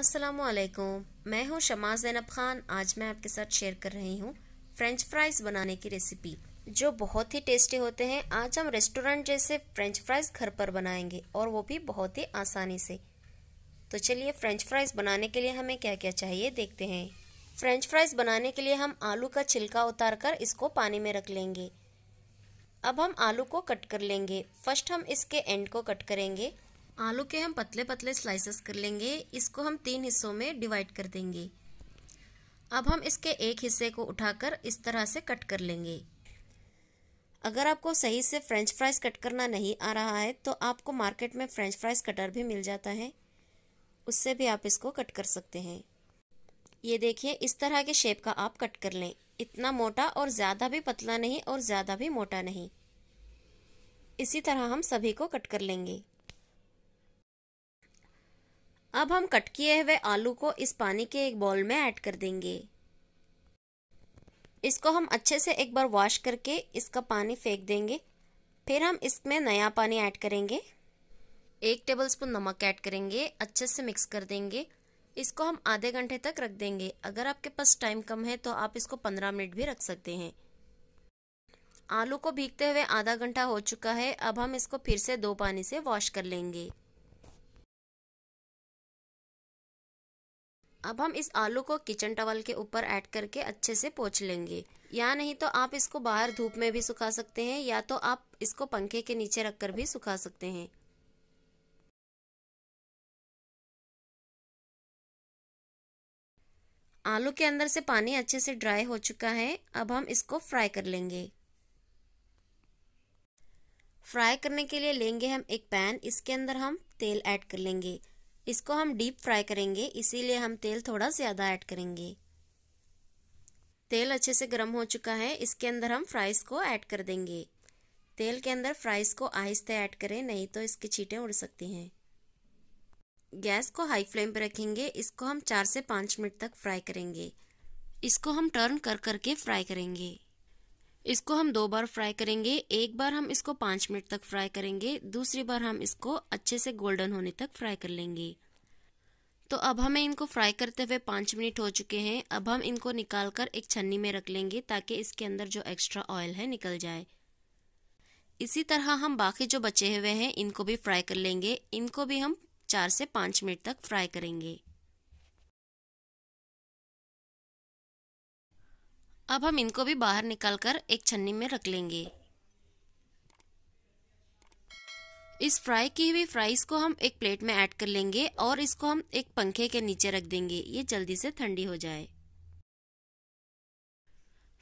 असलकुम मैं हूं शमा जैनब खान आज मैं आपके साथ शेयर कर रही हूं फ्रेंच फ्राइज़ बनाने की रेसिपी जो बहुत ही टेस्टी होते हैं आज हम रेस्टोरेंट जैसे फ्रेंच फ्राइज़ घर पर बनाएंगे और वो भी बहुत ही आसानी से तो चलिए फ्रेंच फ्राइज़ बनाने के लिए हमें क्या क्या चाहिए देखते हैं फ्रेंच फ्राइज़ बनाने के लिए हम आलू का छिलका उतार कर इसको पानी में रख लेंगे अब हम आलू को कट कर लेंगे फर्स्ट हम इसके एंड को कट करेंगे आलू के हम पतले पतले स्लाइसेस कर लेंगे इसको हम तीन हिस्सों में डिवाइड कर देंगे अब हम इसके एक हिस्से को उठाकर इस तरह से कट कर लेंगे अगर आपको सही से फ्रेंच फ्राइज कट करना नहीं आ रहा है तो आपको मार्केट में फ्रेंच फ्राइज कटर भी मिल जाता है उससे भी आप इसको कट कर सकते हैं ये देखिए इस तरह के शेप का आप कट कर लें इतना मोटा और ज़्यादा भी पतला नहीं और ज़्यादा भी मोटा नहीं इसी तरह हम सभी को कट कर लेंगे अब हम कट किए हुए आलू को इस पानी के एक बॉल में ऐड कर देंगे इसको हम अच्छे से एक बार वॉश करके इसका पानी फेंक देंगे फिर हम इसमें नया पानी ऐड करेंगे एक टेबलस्पून नमक ऐड करेंगे अच्छे से मिक्स कर देंगे इसको हम आधे घंटे तक रख देंगे अगर आपके पास टाइम कम है तो आप इसको पंद्रह मिनट भी रख सकते हैं आलू को भीगते हुए आधा घंटा हो चुका है अब हम इसको फिर से दो पानी से वॉश कर लेंगे अब हम इस आलू को किचन टवल के ऊपर ऐड करके अच्छे से पोछ लेंगे या नहीं तो आप इसको बाहर धूप में भी सुखा सकते हैं या तो आप इसको पंखे के नीचे रखकर भी सुखा सकते हैं आलू के अंदर से पानी अच्छे से ड्राई हो चुका है अब हम इसको फ्राई कर लेंगे फ्राई करने के लिए लेंगे हम एक पैन इसके अंदर हम तेल ऐड कर लेंगे इसको हम डीप फ्राई करेंगे इसीलिए हम तेल थोड़ा ज़्यादा ऐड करेंगे तेल अच्छे से गर्म हो चुका है इसके अंदर हम फ्राइज़ को ऐड कर देंगे तेल के अंदर फ्राइज़ को आहिस्ते ऐड करें नहीं तो इसकी छीटें उड़ सकती हैं गैस को हाई फ्लेम पर रखेंगे इसको हम चार से पाँच मिनट तक फ्राई करेंगे इसको हम टर्न कर करके फ्राई करेंगे इसको हम दो बार फ्राई करेंगे एक बार हम इसको पांच मिनट तक फ्राई करेंगे दूसरी बार हम इसको अच्छे से गोल्डन होने तक फ्राई कर लेंगे तो अब हमें इनको फ्राई करते हुए पांच मिनट हो चुके हैं अब हम इनको निकाल कर एक छन्नी में रख लेंगे ताकि इसके अंदर जो एक्स्ट्रा ऑयल है निकल जाए इसी तरह हम बाकी जो बचे हुए हैं इनको भी फ्राई कर लेंगे इनको भी हम चार से पांच मिनट तक फ्राई करेंगे अब हम इनको भी बाहर निकालकर एक छन्नी में रख लेंगे इस फ्राई की हुई फ्राइज को हम एक प्लेट में ऐड कर लेंगे और इसको हम एक पंखे के नीचे रख देंगे ये जल्दी से ठंडी हो जाए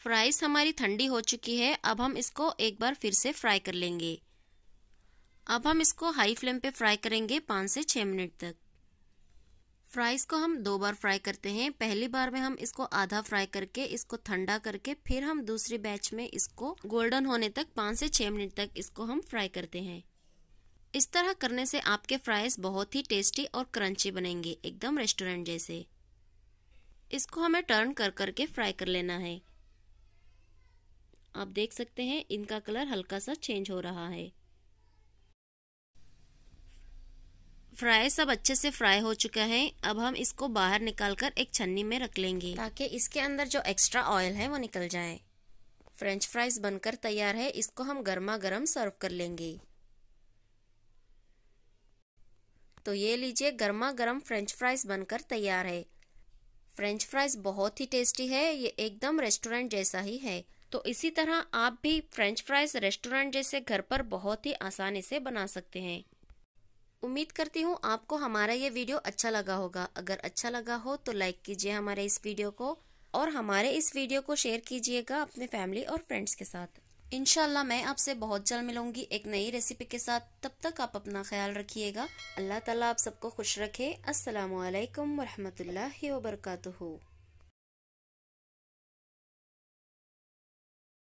फ्राइज हमारी ठंडी हो चुकी है अब हम इसको एक बार फिर से फ्राई कर लेंगे अब हम इसको हाई फ्लेम पे फ्राई करेंगे पाँच से छः मिनट तक फ्राइज़ को हम दो बार फ्राई करते हैं पहली बार में हम इसको आधा फ्राई करके इसको ठंडा करके फिर हम दूसरी बैच में इसको गोल्डन होने तक पाँच से छः मिनट तक इसको हम फ्राई करते हैं इस तरह करने से आपके फ्राइज बहुत ही टेस्टी और क्रंची बनेंगे एकदम रेस्टोरेंट जैसे इसको हमें टर्न कर करके फ्राई कर लेना है आप देख सकते हैं इनका कलर हल्का सा चेंज हो रहा है फ्राई सब अच्छे से फ्राई हो चुका है अब हम इसको बाहर निकाल कर एक छन्नी में रख लेंगे ताकि इसके अंदर जो एक्स्ट्रा ऑयल है वो निकल जाए फ्रेंच फ्राइज बनकर तैयार है इसको हम गर्मा गर्म सर्व कर लेंगे तो ये लीजिए गर्मा गर्म फ्रेंच फ्राइज बनकर तैयार है फ्रेंच फ्राइज बहुत ही टेस्टी है ये एकदम रेस्टोरेंट जैसा ही है तो इसी तरह आप भी फ्रेंच फ्राइज रेस्टोरेंट जैसे घर पर बहुत ही आसानी से बना सकते हैं उम्मीद करती हूँ आपको हमारा ये वीडियो अच्छा लगा होगा अगर अच्छा लगा हो तो लाइक कीजिए हमारे इस वीडियो को और हमारे इस वीडियो को शेयर कीजिएगा अपने फैमिली और फ्रेंड्स के साथ इनशाला मैं आपसे बहुत जल्द मिलूंगी एक नई रेसिपी के साथ तब तक आप अपना ख्याल रखिएगा अल्लाह ताला आप सबको खुश रखे असल वरहमत वर्का